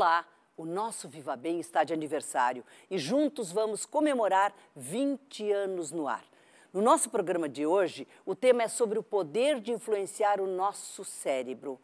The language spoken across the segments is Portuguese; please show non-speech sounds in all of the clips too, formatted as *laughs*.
Olá! O nosso Viva Bem está de aniversário e juntos vamos comemorar 20 anos no ar. No nosso programa de hoje, o tema é sobre o poder de influenciar o nosso cérebro.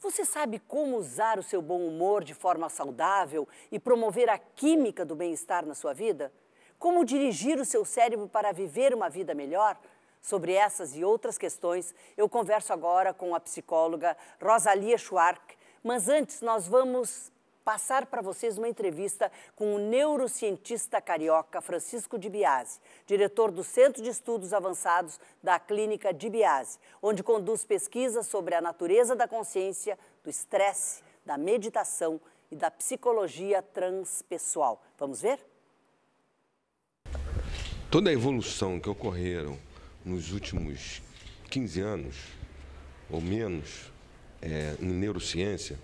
Você sabe como usar o seu bom humor de forma saudável e promover a química do bem-estar na sua vida? Como dirigir o seu cérebro para viver uma vida melhor? Sobre essas e outras questões, eu converso agora com a psicóloga Rosalia Schwark. Mas antes, nós vamos passar para vocês uma entrevista com o neurocientista carioca Francisco de Biase, diretor do Centro de Estudos Avançados da Clínica de Biase, onde conduz pesquisas sobre a natureza da consciência, do estresse, da meditação e da psicologia transpessoal. Vamos ver? Toda a evolução que ocorreram nos últimos 15 anos ou menos é, em neurociência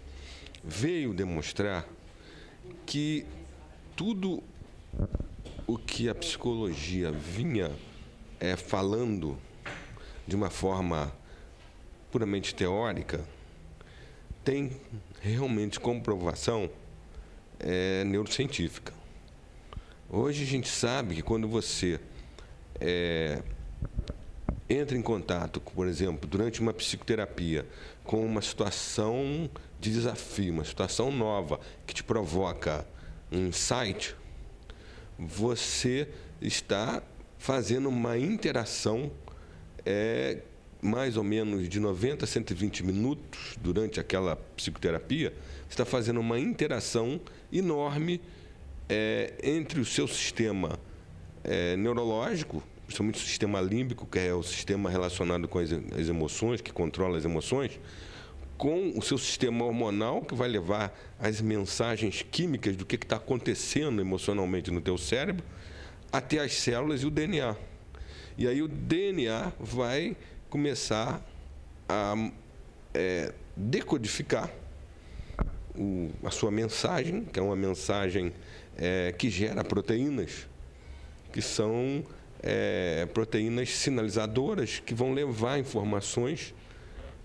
veio demonstrar que tudo o que a psicologia vinha é, falando de uma forma puramente teórica tem realmente comprovação é, neurocientífica. Hoje a gente sabe que quando você é, entra em contato, por exemplo, durante uma psicoterapia, com uma situação de desafio, uma situação nova que te provoca um insight, você está fazendo uma interação é, mais ou menos de 90 a 120 minutos durante aquela psicoterapia, você está fazendo uma interação enorme é, entre o seu sistema é, neurológico, principalmente o sistema límbico, que é o sistema relacionado com as, emoções, que controla as emoções, com o seu sistema hormonal, que vai levar as mensagens químicas do que está acontecendo emocionalmente no teu cérebro, até as células e o DNA. E aí o DNA vai começar a é, decodificar o, a sua mensagem, que é uma mensagem é, que gera proteínas, que são é, proteínas sinalizadoras que vão levar informações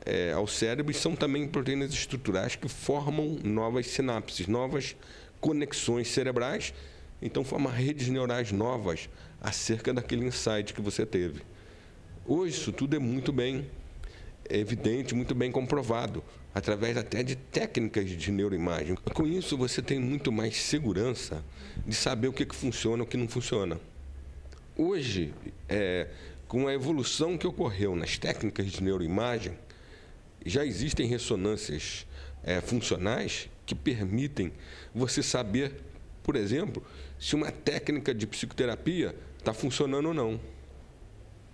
é, ao cérebro e são também proteínas estruturais que formam novas sinapses, novas conexões cerebrais, então formam redes neurais novas acerca daquele insight que você teve. Hoje isso tudo é muito bem evidente, muito bem comprovado, através até de técnicas de neuroimagem. Com isso você tem muito mais segurança de saber o que, que funciona e o que não funciona. Hoje, é, com a evolução que ocorreu nas técnicas de neuroimagem, já existem ressonâncias é, funcionais que permitem você saber, por exemplo, se uma técnica de psicoterapia está funcionando ou não.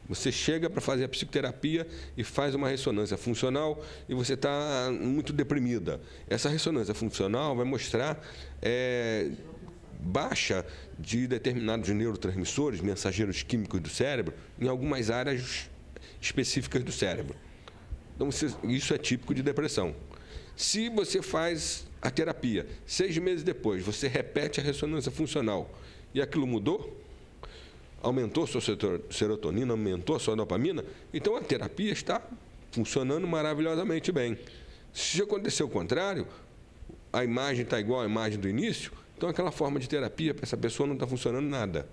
Você chega para fazer a psicoterapia e faz uma ressonância funcional e você está muito deprimida. Essa ressonância funcional vai mostrar é, baixa de determinados neurotransmissores, mensageiros químicos do cérebro, em algumas áreas específicas do cérebro. Então, isso é típico de depressão. Se você faz a terapia, seis meses depois, você repete a ressonância funcional e aquilo mudou, aumentou sua serotonina, aumentou sua dopamina, então a terapia está funcionando maravilhosamente bem. Se acontecer o contrário, a imagem está igual à imagem do início, então, aquela forma de terapia para essa pessoa não está funcionando nada.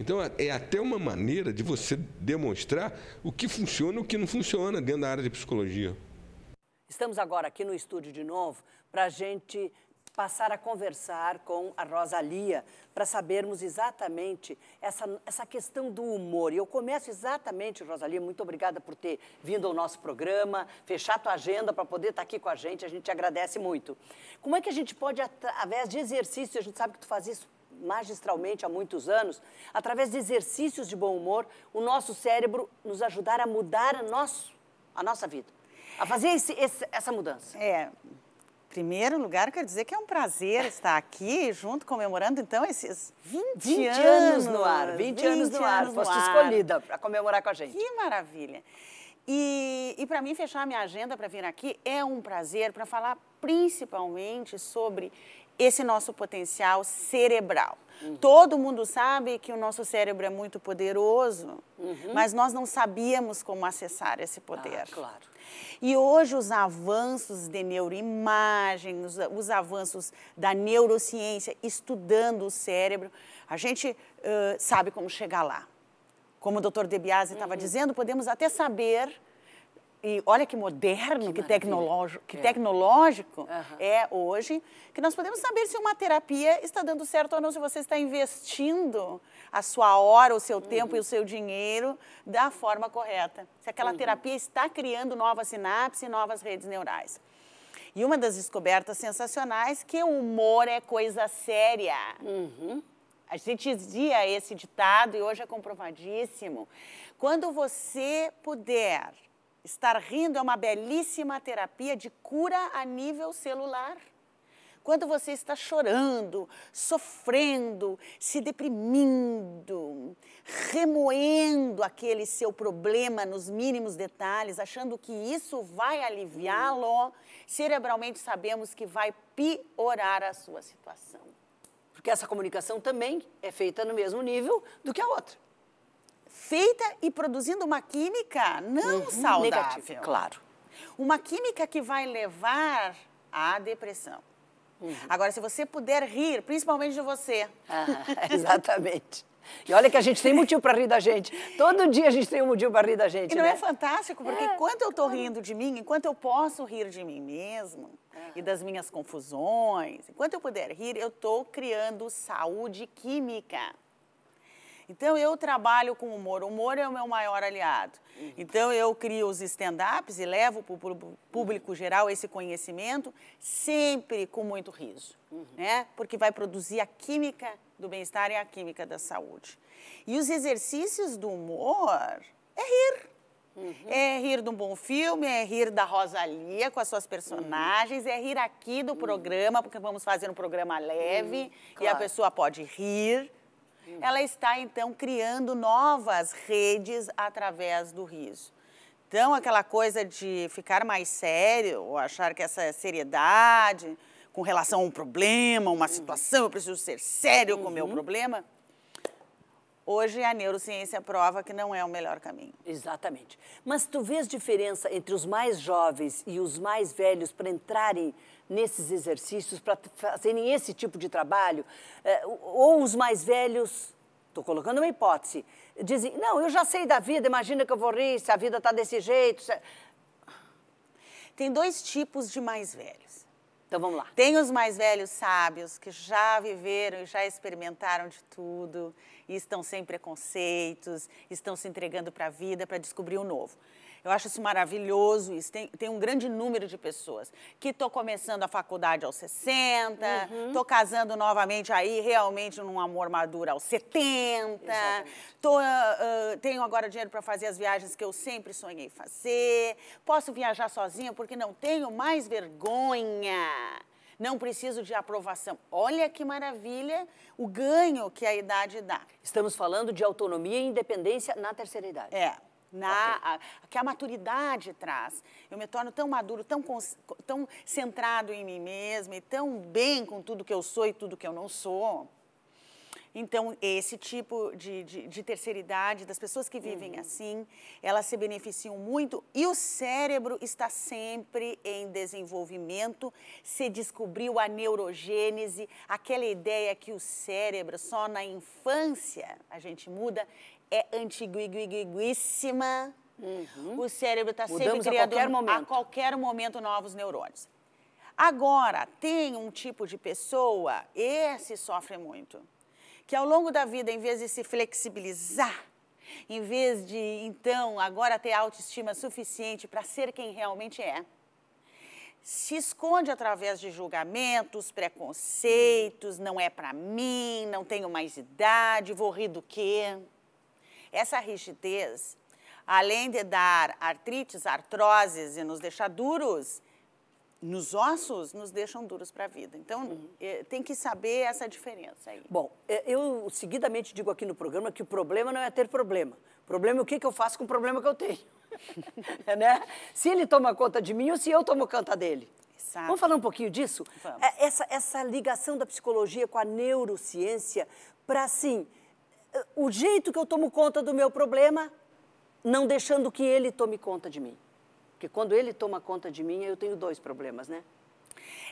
Então, é, é até uma maneira de você demonstrar o que funciona e o que não funciona dentro da área de psicologia. Estamos agora aqui no estúdio de novo para a gente passar a conversar com a Rosalia para sabermos exatamente essa, essa questão do humor. E eu começo exatamente, Rosalia, muito obrigada por ter vindo ao nosso programa, fechar tua agenda para poder estar tá aqui com a gente, a gente agradece muito. Como é que a gente pode, através de exercícios a gente sabe que tu faz isso magistralmente há muitos anos, através de exercícios de bom humor, o nosso cérebro nos ajudar a mudar a, nosso, a nossa vida, a fazer esse, esse, essa mudança. É, primeiro lugar, quero dizer que é um prazer estar aqui junto comemorando então esses 20, 20 anos, anos no ar. 20, 20 anos no ar, foste escolhida para comemorar com a gente. Que maravilha. E, e para mim, fechar minha agenda para vir aqui é um prazer para falar principalmente sobre esse nosso potencial cerebral. Uhum. Todo mundo sabe que o nosso cérebro é muito poderoso, uhum. mas nós não sabíamos como acessar esse poder. Ah, claro. E hoje os avanços de neuroimagem, os, os avanços da neurociência, estudando o cérebro, a gente uh, sabe como chegar lá. Como o doutor De Biasi estava uhum. dizendo, podemos até saber e olha que moderno, que, que tecnológico, que é. tecnológico uhum. é hoje, que nós podemos saber se uma terapia está dando certo ou não, se você está investindo a sua hora, o seu uhum. tempo e o uhum. seu dinheiro da forma correta. Se aquela uhum. terapia está criando novas sinapses e novas redes neurais. E uma das descobertas sensacionais que o humor é coisa séria. Uhum. A gente dizia esse ditado e hoje é comprovadíssimo. Quando você puder Estar rindo é uma belíssima terapia de cura a nível celular. Quando você está chorando, sofrendo, se deprimindo, remoendo aquele seu problema nos mínimos detalhes, achando que isso vai aliviá-lo, cerebralmente sabemos que vai piorar a sua situação. Porque essa comunicação também é feita no mesmo nível do que a outra feita e produzindo uma química não uhum, saudável. Negativo, claro. Uma química que vai levar à depressão. Uhum. Agora, se você puder rir, principalmente de você. Ah, *laughs* exatamente. E olha que a gente tem motivo para rir da gente. Todo dia a gente tem um motivo para rir da gente. E não é né? é fantástico? Porque é, enquanto eu estou claro. rindo de mim, enquanto eu posso rir de mim mesmo e das minhas confusões, enquanto eu puder rir, eu estou criando saúde química. Então eu trabalho com humor, o humor é o meu maior aliado. Uhum. Então eu crio os stand-ups e levo para o público uhum. geral esse conhecimento, sempre com muito riso, uhum. né? Porque vai produzir a química do bem-estar e a química da saúde. E os exercícios do humor é rir. Uhum. É rir de um bom filme, é rir da Rosalia com as suas personagens, uhum. é rir aqui do uhum. programa, porque vamos fazer um programa leve uhum. e claro. a pessoa pode rir, Hum. Ela está, então, criando novas redes através do riso. Então, aquela coisa de ficar mais sério, ou achar que essa seriedade com relação a um problema, uma uhum. situação, eu preciso ser sério uhum. com o meu uhum. problema, Hoje a neurociência prova que não é o melhor caminho. Exatamente. Mas tu vês diferença entre os mais jovens e os mais velhos para entrarem nesses exercícios, para fazerem esse tipo de trabalho? É, ou os mais velhos, estou colocando uma hipótese, dizem: não, eu já sei da vida, imagina que eu vou rir, se a vida está desse jeito. Se... Tem dois tipos de mais velhos. Então vamos lá. Tem os mais velhos sábios que já viveram e já experimentaram de tudo e estão sem preconceitos, estão se entregando para a vida, para descobrir o novo. Eu acho isso maravilhoso, isso tem, tem um grande número de pessoas que estão começando a faculdade aos 60, estou uhum. casando novamente aí realmente num amor maduro aos 70, tô, uh, uh, tenho agora dinheiro para fazer as viagens que eu sempre sonhei fazer, posso viajar sozinha porque não tenho mais vergonha não preciso de aprovação. Olha que maravilha o ganho que a idade dá. Estamos falando de autonomia e independência na terceira idade. É. Na, okay. a, que a maturidade traz. Eu me torno tão maduro, tão, tão centrado em mim mesma e tão bem com tudo que eu sou e tudo que eu não sou, então, esse tipo de, de, de terceira idade, das pessoas que vivem uhum. assim, elas se beneficiam muito e o cérebro está sempre em desenvolvimento. Se descobriu a neurogênese, aquela ideia que o cérebro só na infância a gente muda, é antiguiguiguíssima. Uhum. O cérebro está sempre criando a a qualquer momento novos neurônios. Agora, tem um tipo de pessoa, esse sofre muito, que ao longo da vida, em vez de se flexibilizar, em vez de, então, agora ter autoestima suficiente para ser quem realmente é, se esconde através de julgamentos, preconceitos, não é para mim, não tenho mais idade, vou rir do quê? Essa rigidez, além de dar artrites, artroses e nos deixar duros, nos ossos nos deixam duros para a vida. Então, uhum. tem que saber essa diferença aí. Bom, é, eu seguidamente digo aqui no programa que o problema não é ter problema. O problema é o que, eu faço com o problema que eu tenho. *laughs* né? Se ele toma conta de mim ou se eu tomo conta dele. Exato. Vamos falar um pouquinho disso? Vamos. É, essa, essa ligação da psicologia com a neurociência para, assim, eh, o jeito que eu tomo conta do meu problema, não deixando que ele tome conta de mim. Porque quando ele toma conta de mim, eu tenho dois problemas, né?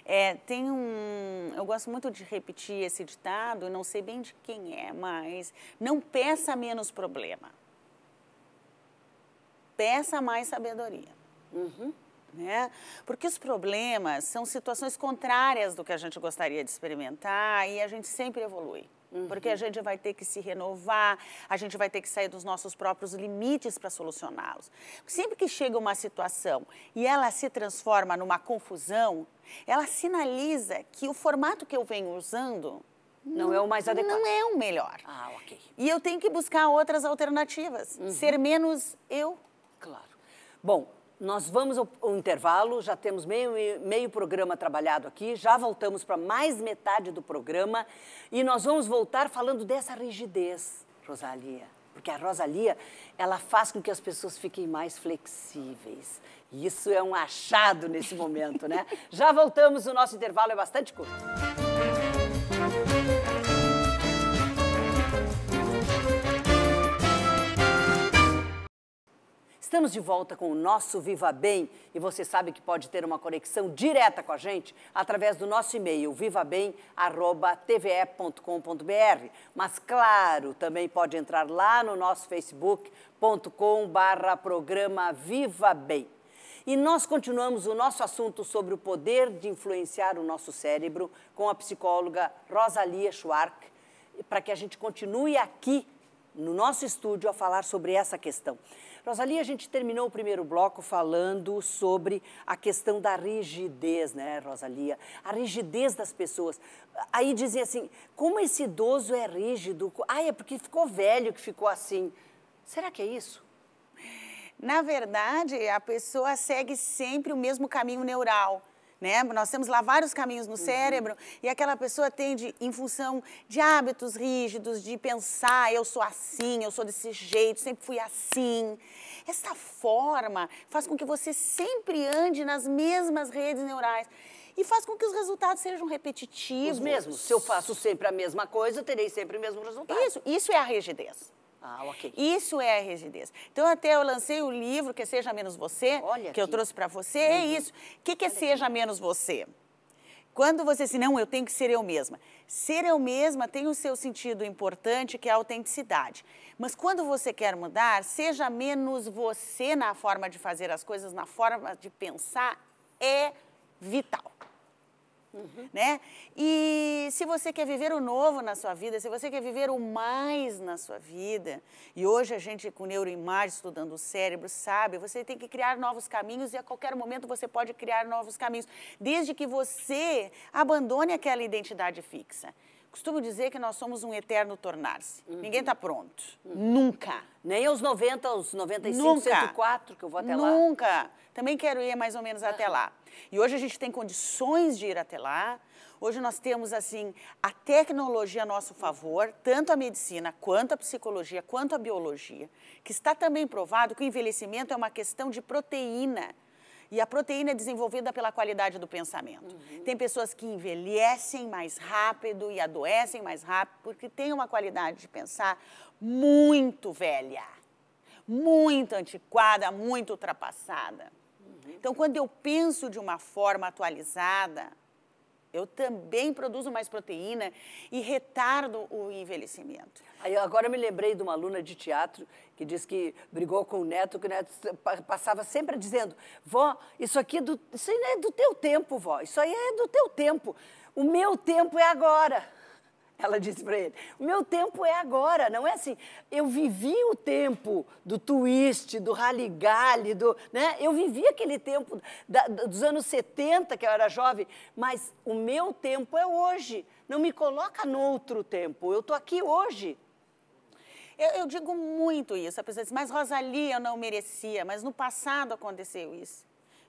É, tem um. Eu gosto muito de repetir esse ditado, não sei bem de quem é, mas não peça menos problema. Peça mais sabedoria. Uhum. Né? Porque os problemas são situações contrárias do que a gente gostaria de experimentar e a gente sempre evolui. Uhum. Porque a gente vai ter que se renovar, a gente vai ter que sair dos nossos próprios limites para solucioná-los. Sempre que chega uma situação e ela se transforma numa confusão, ela sinaliza que o formato que eu venho usando não, não é o mais adequado. Não é o melhor. Ah, ok. E eu tenho que buscar outras alternativas. Uhum. Ser menos eu. Claro. Bom, nós vamos ao, intervalo, já temos meio, meio programa trabalhado aqui, já voltamos para mais metade do programa e nós vamos voltar falando dessa rigidez, Rosalia. Porque a Rosalia, ela faz com que as pessoas fiquem mais flexíveis. isso é um achado nesse momento, né? *laughs* Já voltamos, o nosso intervalo é bastante curto. Estamos de volta com o nosso Viva Bem e você sabe que pode ter uma conexão direta com a gente através do nosso e-mail vivabem@tve.com.br. Mas claro, também pode entrar lá no nosso facebookcom programa Viva Bem. E nós continuamos o nosso assunto sobre o poder de influenciar o nosso cérebro com a psicóloga Rosalia Schwark, para que a gente continue aqui no nosso estúdio a falar sobre essa questão. Rosalie, a gente terminou o primeiro bloco falando sobre a questão da rigidez, né, Rosalia? A rigidez das pessoas. Aí dizem assim, como esse idoso é rígido? Ah, é porque ficou velho que ficou assim. Será que é isso? Na verdade, a pessoa segue sempre o mesmo caminho neural né? Nós temos lá vários caminhos no uhum. cérebro e aquela pessoa tende, em função de hábitos rígidos, de pensar, eu sou assim, eu sou desse jeito, sempre fui assim. Essa forma faz com que você sempre ande nas mesmas redes neurais e faz com que os resultados sejam repetitivos. Os mesmos. Se eu faço sempre a mesma coisa, eu terei sempre o mesmo resultado. Isso, isso é a rigidez. Ah, ok. Isso é a rigidez. Então, até eu lancei o um livro, que é Seja Menos Você, Olha que aqui. eu trouxe para você, uhum. é isso. O que, que é Seja aqui. Menos Você? Quando você diz, não, eu tenho que ser eu mesma. Ser eu mesma tem o seu sentido importante, que é a autenticidade. Mas quando você quer mudar, seja menos você na forma de fazer as coisas, na forma de pensar, é vital. Uhum. Né? E se você quer viver o novo na sua vida, se você quer viver o mais na sua vida, e hoje a gente com neuroimagem estudando o cérebro sabe, você tem que criar novos caminhos e a qualquer momento você pode criar novos caminhos, desde que você abandone aquela identidade fixa. Costumo dizer que nós somos um eterno tornar-se. Uhum. Ninguém está pronto. Uhum. Nunca. Nem aos 90, aos 95, Nunca. 104, que eu vou até Nunca. lá. Nunca. Também quero ir mais ou menos até uhum. lá. E hoje a gente tem condições de ir até lá. Hoje nós temos, assim, a tecnologia a nosso favor, tanto a medicina, quanto a psicologia, quanto a biologia, que está também provado que o envelhecimento é uma questão de proteína. E a proteína é desenvolvida pela qualidade do pensamento. Uhum. Tem pessoas que envelhecem mais rápido e adoecem mais rápido porque têm uma qualidade de pensar muito velha, muito antiquada, muito ultrapassada. Uhum. Então, quando eu penso de uma forma atualizada, eu também produzo mais proteína e retardo o envelhecimento. Aí agora me lembrei de uma aluna de teatro que disse que brigou com o neto, que o neto passava sempre dizendo: "Vó, isso aqui é do, isso é do teu tempo, vó. Isso aí é do teu tempo. O meu tempo é agora." Ela disse para ele: o meu tempo é agora, não é assim. Eu vivi o tempo do twist, do raligalho, do, né? Eu vivi aquele tempo da, dos anos 70, que eu era jovem, mas o meu tempo é hoje. Não me coloca outro tempo. Eu estou aqui hoje. Eu, eu, digo muito isso. A pessoa diz, mas Rosalie eu não merecia, mas no passado aconteceu isso.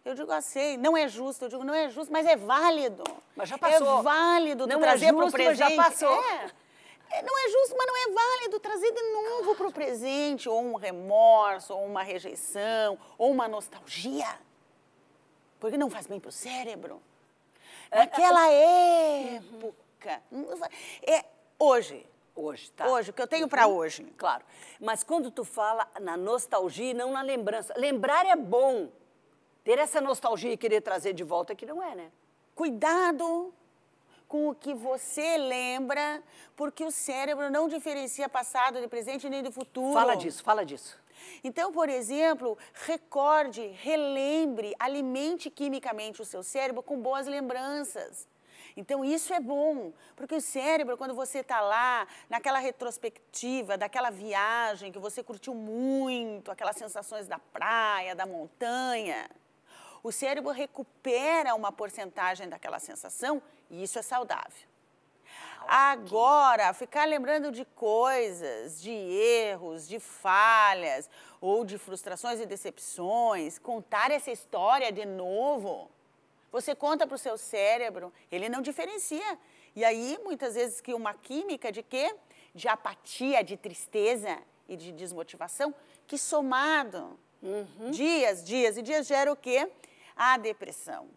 Eu digo assim, não é justo. Eu digo, não é justo, mas é válido. Mas já passou. É válido não é trazer é para o presente. já passou. É. Não é justo, mas não é válido trazer de novo para o presente, ou um remorso, ou uma rejeição, ou uma nostalgia. Porque não faz bem para é, é, o cérebro. Naquela época. Uhum. É, hoje, Hoje, tá? Hoje, o que eu tenho para uhum. hoje. Claro. Mas quando tu fala na nostalgia e não na lembrança, lembrar é bom ter essa nostalgia e querer trazer de volta que não é, né? Cuidado com o que você lembra, porque o cérebro não diferencia passado de presente nem do futuro. Fala disso, fala disso. Então, por exemplo, recorde, relembre, alimente quimicamente o seu cérebro com boas lembranças. Então, isso é bom, porque o cérebro, quando você está lá, naquela retrospectiva, daquela viagem que você curtiu muito, aquelas sensações da praia, da montanha, o cérebro recupera uma porcentagem daquela sensação e isso é saudável. Ah, Agora, ficar lembrando de coisas, de erros, de falhas ou de frustrações e decepções, contar essa história de novo, você conta para o seu cérebro, ele não diferencia. E aí, muitas vezes, que uma química de quê? De apatia, de tristeza e de desmotivação, que somado, uhum. dias, dias e dias gera o quê? a depressão,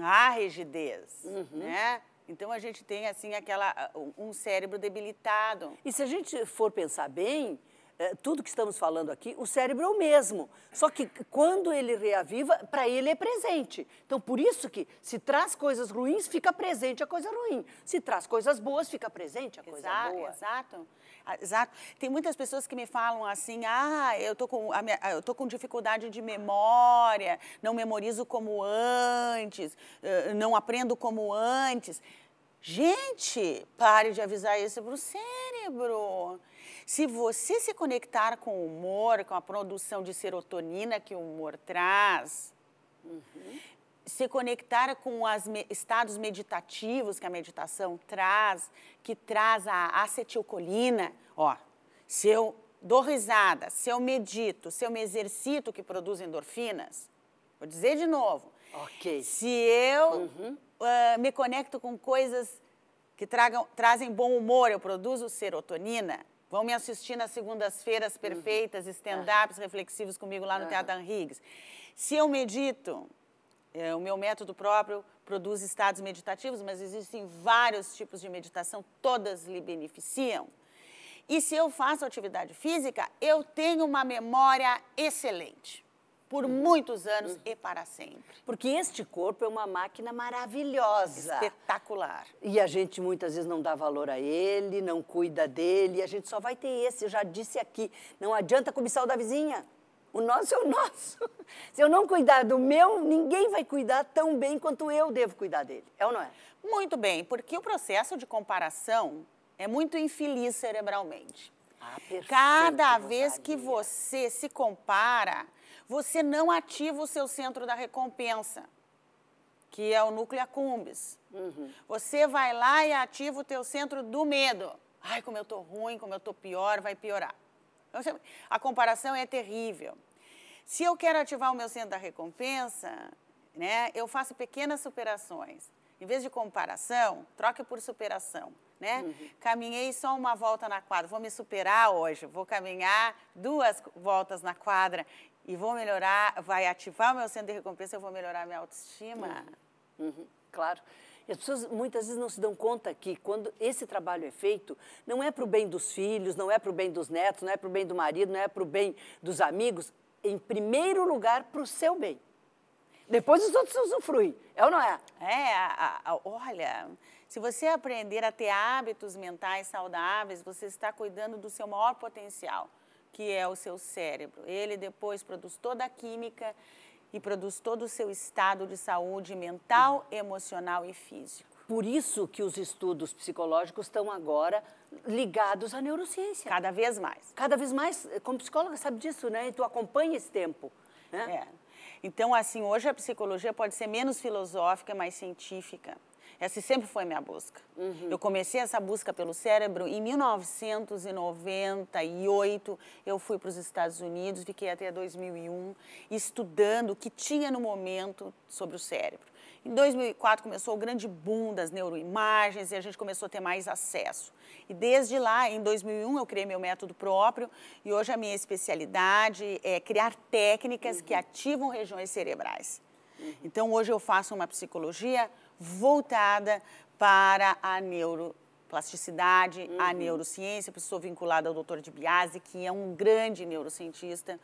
a rigidez, uhum. né? Então a gente tem assim aquela uh, um cérebro debilitado. E se a gente for pensar bem, eh, tudo que estamos falando aqui, o cérebro é o mesmo. Só que quando ele reaviva, para ele é presente. Então, por isso que se traz coisas ruins, fica presente a coisa ruim. Se traz coisas boas, fica presente a coisa exato, boa. Exato. Ah, exato. Tem muitas pessoas que me falam assim, ah, eu tô com, minha, ah, eu tô com dificuldade de memória, não memorizo como antes, eh, não aprendo como antes. Gente, pare de avisar isso para o cérebro. Se você se conectar com o humor, com a produção de serotonina que o humor traz, uhum se conectar com os me estados meditativos que a meditação traz, que traz a acetilcolina, ó, se eu dou risada, se eu medito, se eu me exercito que produz endorfinas, vou dizer de novo. Ok. Se eu uhum. uh, me conecto com coisas que tragam, trazem bom humor, eu produzo serotonina, Vão me assistir nas segundas-feiras uhum. perfeitas, uhum. stand-ups uhum. reflexivos comigo lá no uhum. Teatro Dan Higgs. Se eu medito, é, o meu método próprio produz estados meditativos, mas existem vários tipos de meditação, todas lhe beneficiam. E se eu faço atividade física, eu tenho uma memória excelente. Por uhum. muitos anos uhum. e para sempre. Porque este corpo é uma máquina maravilhosa. Espetacular. E a gente muitas vezes não dá valor a ele, não cuida dele, a gente só vai ter esse. Eu já disse aqui: não adianta comissão da vizinha. O nosso é o nosso. *laughs* Se eu não cuidar do meu, ninguém vai cuidar tão bem quanto eu devo cuidar dele. É ou não é? Muito bem, porque o processo de comparação é muito infeliz cerebralmente. Ah, perfeito, Cada vez que você se compara, você não ativa o seu centro da recompensa, que é o núcleo accumbens. Uhum. Você vai lá e ativa o teu centro do medo. Ai, como eu tô ruim, como eu tô pior, vai piorar. Então, a comparação é terrível. Se eu quero ativar o meu centro da recompensa, né, eu faço pequenas superações. Em vez de comparação, troque por superação. Né? Uhum. Caminhei só uma volta na quadra, vou me superar hoje, vou caminhar duas voltas na quadra e vou melhorar, vai ativar o meu centro de recompensa, eu vou melhorar a minha autoestima. Uhum. Uhum. Claro. E as pessoas muitas vezes não se dão conta que quando esse trabalho é feito, não é para o bem dos filhos, não é para o bem dos netos, não é para o bem do marido, não é para o bem dos amigos, em primeiro lugar para o seu bem. Depois os outros usufruem, é ou não é? É, a, a, olha, se você aprender a ter hábitos mentais saudáveis, você está cuidando do seu maior potencial, que é o seu cérebro. Ele depois produz toda a química e produz todo o seu estado de saúde mental, emocional e físico. Por isso que os estudos psicológicos estão agora ligados à neurociência. Cada vez mais. Cada vez mais, eh, como psicóloga sabe disso, né? E tu acompanha esse tempo. Né? É. Então, assim, hoje a psicologia pode ser menos filosófica, mais científica. Essa sempre foi minha busca. Uhum. Eu comecei essa busca pelo cérebro em 1998. Eu fui para os Estados Unidos, fiquei até 2001 estudando o que tinha no momento sobre o cérebro. Em 2004 começou o grande boom das neuroimagens e a gente começou a ter mais acesso. E desde lá, em 2001, eu criei meu método próprio e hoje a minha especialidade é criar técnicas uhum. que ativam regiões cerebrais. Uhum. Então, hoje eu faço uma psicologia voltada para a neuro plasticidade, uhum. a neurociência, estou vinculada ao Dr. de Biasi, que é um grande neurocientista,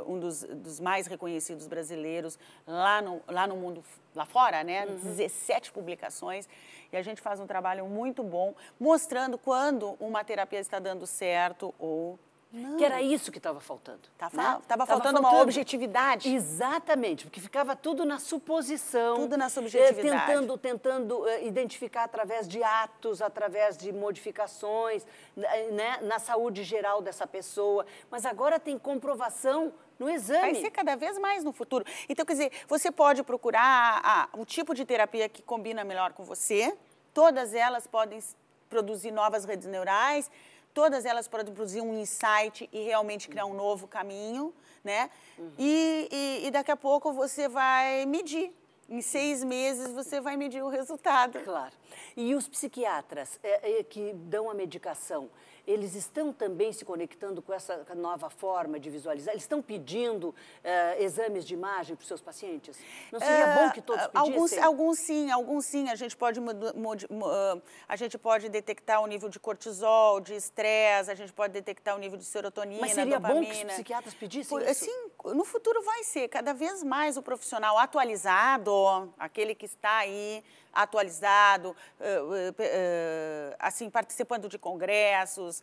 uh, um dos, dos, mais reconhecidos brasileiros lá no, lá no mundo, lá fora, né? Uhum. 17 publicações. E a gente faz um trabalho muito bom, mostrando quando uma terapia está dando certo ou não. Que era isso que estava faltando. Estava tá né? faltando, faltando, uma objetividade. Exatamente, porque ficava tudo na suposição. Tudo na eh, subjetividade. tentando tentando eh, identificar através de atos, através de modificações, eh, né? na saúde geral dessa pessoa. Mas agora tem comprovação no exame. Vai ser cada vez mais no futuro. Então, quer dizer, você pode procurar o um tipo de terapia que combina melhor com você. Todas elas podem produzir novas redes neurais, Todas elas podem produzir um insight e realmente criar um novo caminho, né? Uhum. E, e, e daqui a pouco você vai medir em seis meses você vai medir o resultado. Claro. E os psiquiatras é, é, que dão a medicação, eles estão também se conectando com essa nova forma de visualizar? Eles estão pedindo uh, exames de imagem para os seus pacientes? Não seria uh, bom que todos eh, pedissem? Alguns, alguns sim, alguns sim. A gente pode, eh, a gente pode detectar o nível de cortisol, de estresse, a gente pode detectar o nível de serotonina, Mas seria dopamina. bom que os psiquiatras pedissem Por, isso? Sim, no futuro vai ser cada vez mais o profissional atualizado, aquele que está aí atualizado, eh, eh, eh, assim, participando de congressos,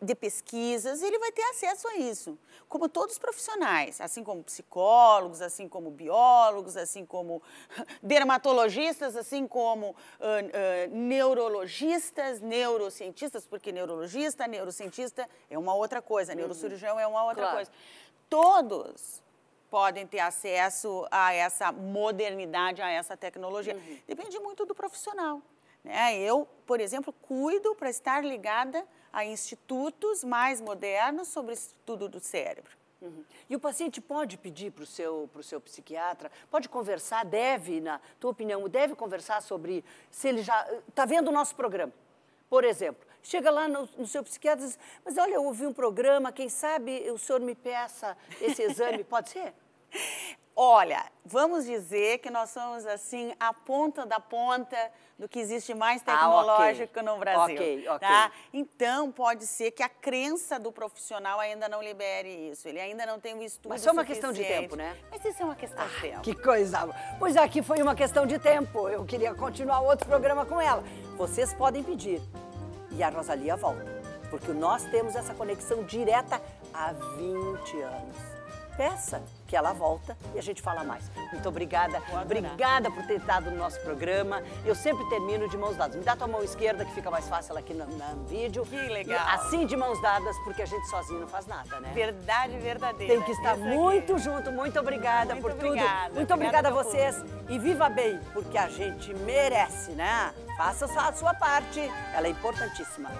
de pesquisas, ele vai ter acesso a isso, como todos os profissionais, assim como psicólogos, assim como biólogos, assim como *laughs* dermatologistas, assim como uh, uh, neurologistas, neurocientistas, porque neurologista, neurocientista é uma outra coisa, uhum. neurocirurgião é uma outra claro. coisa. Todos podem ter acesso a essa modernidade, a essa tecnologia. Uhum. Depende muito do profissional. Né? Eu, por exemplo, cuido para estar ligada a institutos mais modernos sobre estudo do cérebro. Uhum. E o paciente pode pedir para o seu, pro seu psiquiatra, pode conversar, deve, na tua opinião, deve conversar sobre se ele já está vendo o nosso programa, por exemplo. Chega lá no, no, seu psiquiatra e diz, mas olha, eu ouvi um programa, quem sabe o senhor me peça esse exame, pode ser? Olha, vamos dizer que nós somos assim a ponta da ponta do que existe mais tecnológico ah, okay. no Brasil. Ok, ok. Tá? Então pode ser que a crença do profissional ainda não libere isso. Ele ainda não tem o um estudo. Mas isso é uma questão de tempo, né? Mas isso é uma questão ah, de tempo. Que coisa! Pois é, aqui foi uma questão de tempo. Eu queria continuar outro programa com ela. Vocês podem pedir. E a Rosalia volta. Porque nós temos essa conexão direta há 20 anos peça que ela volta e a gente fala mais. Muito obrigada. Obrigada por ter estado no nosso programa. Eu sempre termino de mãos dadas. Me dá tua mão esquerda, que fica mais fácil aqui no, no vídeo. Que legal. E assim de mãos dadas, porque a gente sozinho não faz nada, né? Verdade verdadeira. Tem que estar é muito é. junto. Muito obrigada muito por obrigada. tudo. Muito obrigada, obrigada a vocês. Público. E viva bem, porque a gente merece, né? Faça a sua parte. Ela é importantíssima.